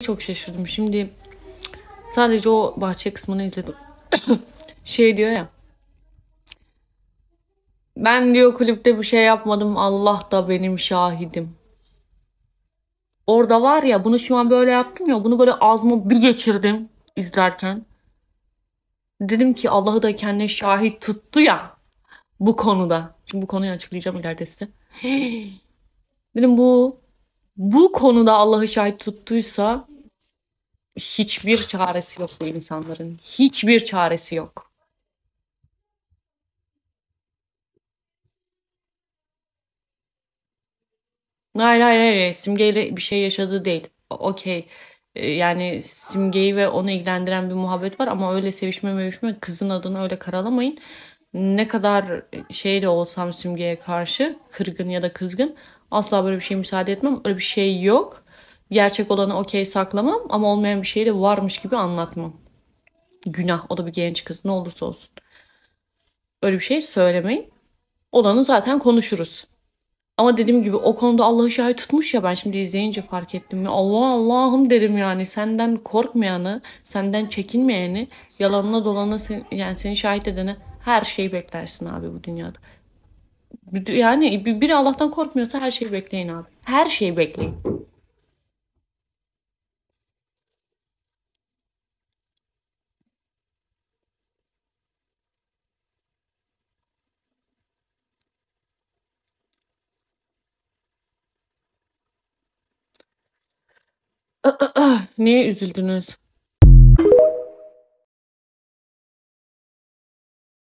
çok şaşırdım. Şimdi sadece o bahçe kısmını izledim. şey diyor ya. Ben diyor kulüpte bir şey yapmadım. Allah da benim şahidim. Orada var ya bunu şu an böyle yaptım ya bunu böyle ağzıma bir geçirdim izlerken. Dedim ki Allah'ı da kendine şahit tuttu ya bu konuda. Şimdi bu konuyu açıklayacağım ileride size. Dedim bu bu konuda Allah'ı şahit tuttuysa hiçbir çaresi yok bu insanların. Hiçbir çaresi yok. Hayır hayır hayır simgeyle bir şey yaşadığı değil. Okey ee, yani simgeyi ve onu ilgilendiren bir muhabbet var ama öyle sevişme mevişme kızın adını öyle karalamayın. Ne kadar şey de olsam simgeye karşı kırgın ya da kızgın asla böyle bir şey müsaade etmem. Öyle bir şey yok. Gerçek olanı okey saklamam ama olmayan bir şeyi de varmış gibi anlatmam. Günah. O da bir genç kız. Ne olursa olsun. Öyle bir şey söylemeyin. Olanı zaten konuşuruz. Ama dediğim gibi o konuda Allah'ı şahit tutmuş ya ben şimdi izleyince fark ettim. Ya Allah Allah'ım dedim yani senden korkmayanı, senden çekinmeyeni, yalanına dolana sen, yani seni şahit edene her şeyi beklersin abi bu dünyada. Yani biri Allah'tan korkmuyorsa her şeyi bekleyin abi. Her şeyi bekleyin. Niye üzüldünüz?